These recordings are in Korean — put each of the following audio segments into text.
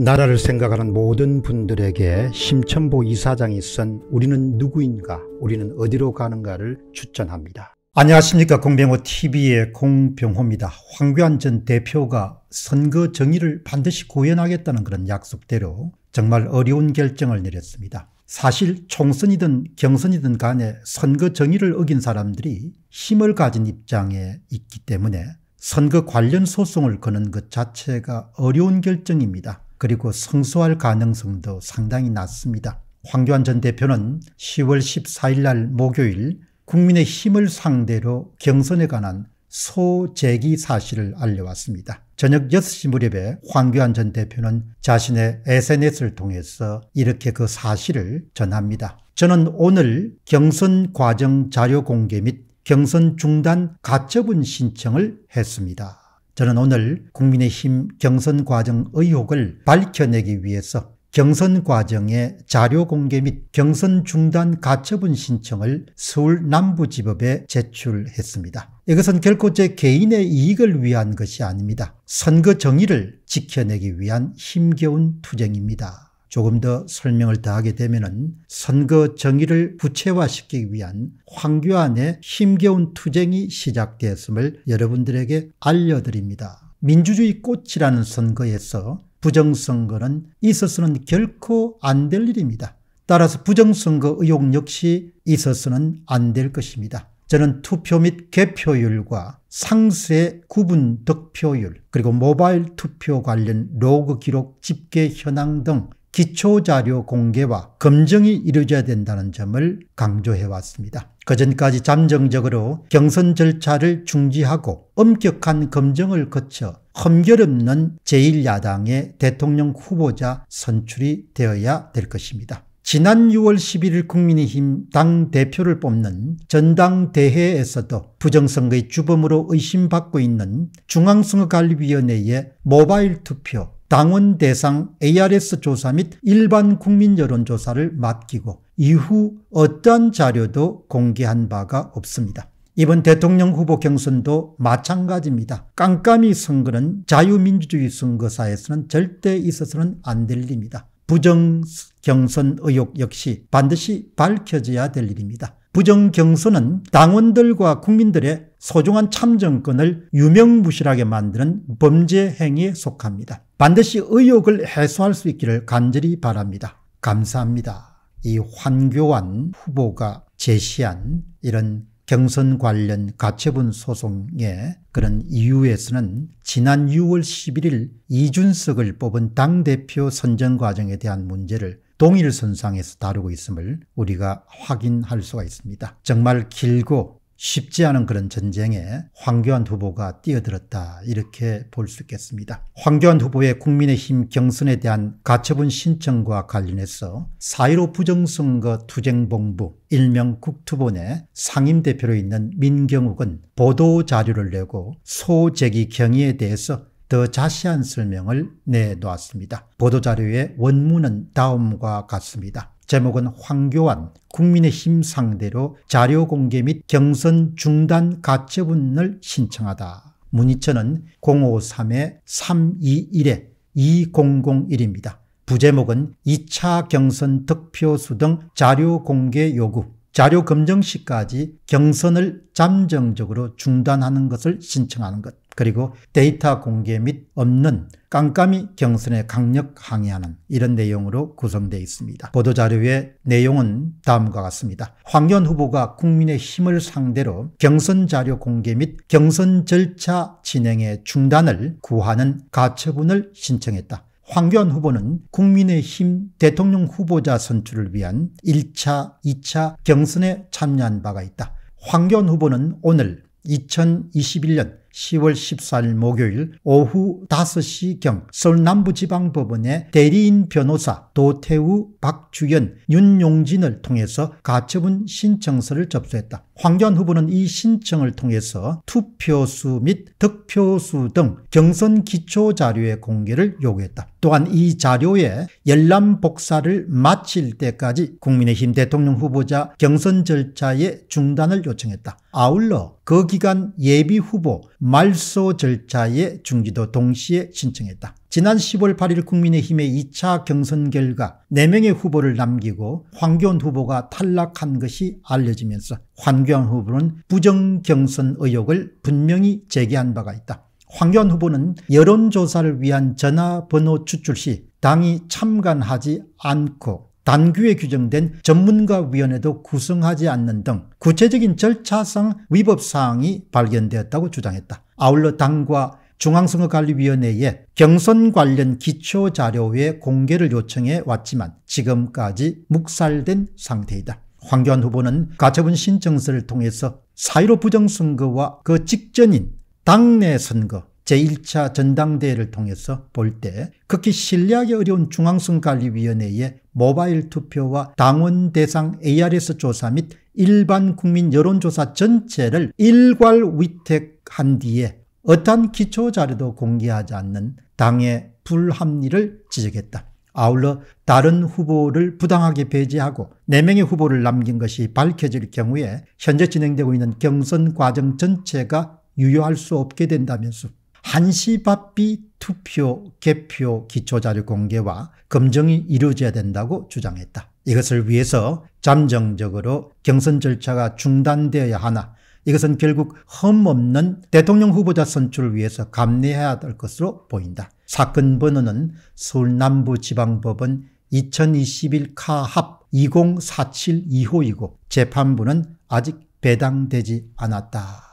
나라를 생각하는 모든 분들에게 심천보 이사장이 쓴 우리는 누구인가 우리는 어디로 가는가를 추천합니다. 안녕하십니까 공병호TV의 공병호입니다. 황교안 전 대표가 선거 정의를 반드시 구현하겠다는 그런 약속대로 정말 어려운 결정을 내렸습니다. 사실 총선이든 경선이든 간에 선거 정의를 어긴 사람들이 힘을 가진 입장에 있기 때문에 선거 관련 소송을 거는 것 자체가 어려운 결정입니다. 그리고 성소할 가능성도 상당히 낮습니다. 황교안 전 대표는 10월 14일 날 목요일 국민의 힘을 상대로 경선에 관한 소재기 사실을 알려왔습니다. 저녁 6시 무렵에 황교안 전 대표는 자신의 SNS를 통해서 이렇게 그 사실을 전합니다. 저는 오늘 경선 과정 자료 공개 및 경선 중단 가처분 신청을 했습니다. 저는 오늘 국민의힘 경선 과정 의혹을 밝혀내기 위해서 경선 과정의 자료 공개 및 경선 중단 가처분 신청을 서울 남부지법에 제출했습니다. 이것은 결코 제 개인의 이익을 위한 것이 아닙니다. 선거 정의를 지켜내기 위한 힘겨운 투쟁입니다. 조금 더 설명을 더하게 되면은 선거 정의를 구체화시키기 위한 황교안의 힘겨운 투쟁이 시작되었음을 여러분들에게 알려드립니다. 민주주의 꽃이라는 선거에서 부정선거는 있어서는 결코 안 될 일입니다. 따라서 부정선거 의혹 역시 있어서는 안 될 것입니다. 저는 투표 및 개표율과 상세 구분 득표율 그리고 모바일 투표 관련 로그 기록 집계 현황 등 기초자료 공개와 검증이 이루어져야 된다는 점을 강조해 왔습니다. 그전까지 잠정적으로 경선 절차를 중지하고 엄격한 검증을 거쳐 험결없는 제1야당의 대통령 후보자 선출이 되어야 될 것입니다. 지난 6월 11일 국민의힘 당대표를 뽑는 전당대회에서도 부정선거의 주범으로 의심받고 있는 중앙선거관리위원회의 모바일 투표 당원 대상 ARS 조사 및 일반 국민 여론조사를 맡기고 이후 어떠한 자료도 공개한 바가 없습니다. 이번 대통령 후보 경선도 마찬가지입니다. 깜깜이 선거는 자유민주주의 선거사에서는 절대 있어서는 안 될 일입니다. 부정 경선 의혹 역시 반드시 밝혀져야 될 일입니다. 부정경선은 당원들과 국민들의 소중한 참정권을 유명무실하게 만드는 범죄 행위에 속합니다. 반드시 의혹을 해소할 수 있기를 간절히 바랍니다. 감사합니다. 이 환교안 후보가 제시한 이런 경선 관련 가처분 소송의 그런 이유에서는 지난 6월 11일 이준석을 뽑은 당대표 선정 과정에 대한 문제를 동일선상에서 다루고 있음을 우리가 확인할 수가 있습니다. 정말 길고 쉽지 않은 그런 전쟁에 황교안 후보가 뛰어들었다 이렇게 볼 수 있겠습니다. 황교안 후보의 국민의힘 경선에 대한 가처분 신청과 관련해서 4.15 부정선거 투쟁본부 일명 국투본의 상임대표로 있는 민경욱은 보도자료를 내고 소재기 경위에 대해서 더 자세한 설명을 내놓았습니다. 보도자료의 원문은 다음과 같습니다. 제목은 황교안 국민의힘 상대로 자료 공개 및 경선 중단 가처분을 신청하다. 문의처는0 5 3 3 2 1 2001입니다. 부제목은 2차 경선 득표수 등 자료 공개 요구, 자료 검증 시까지 경선을 잠정적으로 중단하는 것을 신청하는 것. 그리고 데이터 공개 및 없는 깜깜이 경선에 강력 항의하는 이런 내용으로 구성되어 있습니다. 보도자료의 내용은 다음과 같습니다. 황교안 후보가 국민의힘을 상대로 경선 자료 공개 및 경선 절차 진행의 중단을 구하는 가처분을 신청했다. 황교안 후보는 국민의힘 대통령 후보자 선출을 위한 1차, 2차 경선에 참여한 바가 있다. 황교안 후보는 오늘 2021년 10월 14일 목요일 오후 5시경 서울 남부지방법원의 대리인 변호사 도태우 박주연 윤용진을 통해서 가처분 신청서를 접수했다. 황교안 후보는 이 신청을 통해서 투표수 및 득표수 등 경선 기초 자료의 공개를 요구했다. 또한 이 자료에 열람 복사를 마칠 때까지 국민의힘 대통령 후보자 경선 절차의 중단을 요청했다. 아울러 그 기간 예비 후보 말소 절차의 중지도 동시에 신청했다. 지난 10월 8일 국민의힘의 2차 경선 결과 4명의 후보를 남기고 황교안 후보가 탈락한 것이 알려지면서 황교안 후보는 부정 경선 의혹을 분명히 제기한 바가 있다. 황교안 후보는 여론조사를 위한 전화번호 추출 시 당이 참관하지 않고 단규에 규정된 전문가위원회도 구성하지 않는 등 구체적인 절차상 위법사항이 발견되었다고 주장했다. 아울러 당과 중앙선거관리위원회에 경선 관련 기초자료의 공개를 요청해 왔지만 지금까지 묵살된 상태이다. 황교안 후보는 가처분 신청서를 통해서 사일오 부정선거와 그 직전인 당내 선거 제1차 전당대회를 통해서 볼 때 극히 신뢰하기 어려운 중앙선관리위원회의 모바일 투표와 당원 대상 ARS 조사 및 일반 국민 여론조사 전체를 일괄 위택한 뒤에 어떠한 기초자료도 공개하지 않는 당의 불합리를 지적했다. 아울러 다른 후보를 부당하게 배제하고 4명의 후보를 남긴 것이 밝혀질 경우에 현재 진행되고 있는 경선 과정 전체가 유효할 수 없게 된다면서 한시바삐 투표 개표 기초자료 공개와 검증이 이루어져야 된다고 주장했다. 이것을 위해서 잠정적으로 경선 절차가 중단되어야 하나 이것은 결국 흠없는 대통령 후보자 선출을 위해서 감내해야 할 것으로 보인다. 사건 번호는 서울 남부지방법원 2021 카합 2047-2호이고 재판부는 아직 배당되지 않았다.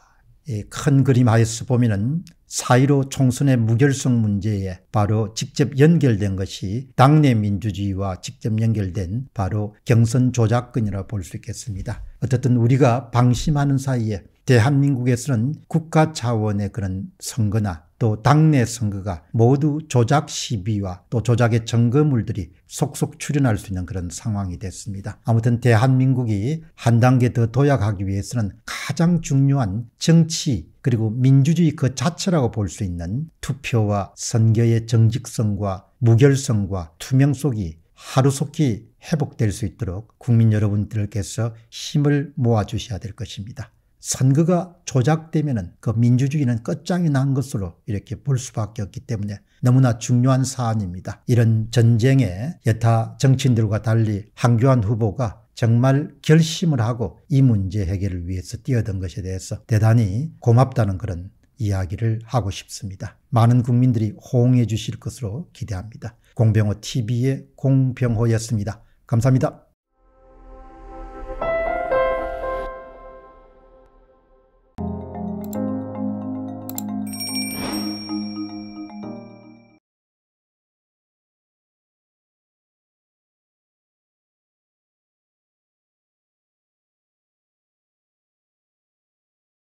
큰 그림 하에서 보면 사1로 총선의 무결성 문제에 바로 직접 연결된 것이 당내 민주주의와 직접 연결된 바로 경선 조작권이라 볼 수 있겠습니다. 어쨌든 우리가 방심하는 사이에 대한민국에서는 국가 차원의 그런 선거나 또 당내 선거가 모두 조작 시비와 또 조작의 증거물들이 속속 출현할 수 있는 그런 상황이 됐습니다. 아무튼 대한민국이 한 단계 더 도약하기 위해서는 가장 중요한 정치 그리고 민주주의 그 자체라고 볼 수 있는 투표와 선거의 정직성과 무결성과 투명성이 하루속히 회복될 수 있도록 국민 여러분들께서 힘을 모아 주셔야 될 것입니다. 선거가 조작되면 그 민주주의는 끝장이 난 것으로 이렇게 볼 수밖에 없기 때문에 너무나 중요한 사안입니다. 이런 전쟁에 여타 정치인들과 달리 한교안 후보가 정말 결심을 하고 이 문제 해결을 위해서 뛰어든 것에 대해서 대단히 고맙다는 그런 이야기를 하고 싶습니다. 많은 국민들이 호응해 주실 것으로 기대합니다. 공병호 TV의 공병호였습니다. 감사합니다.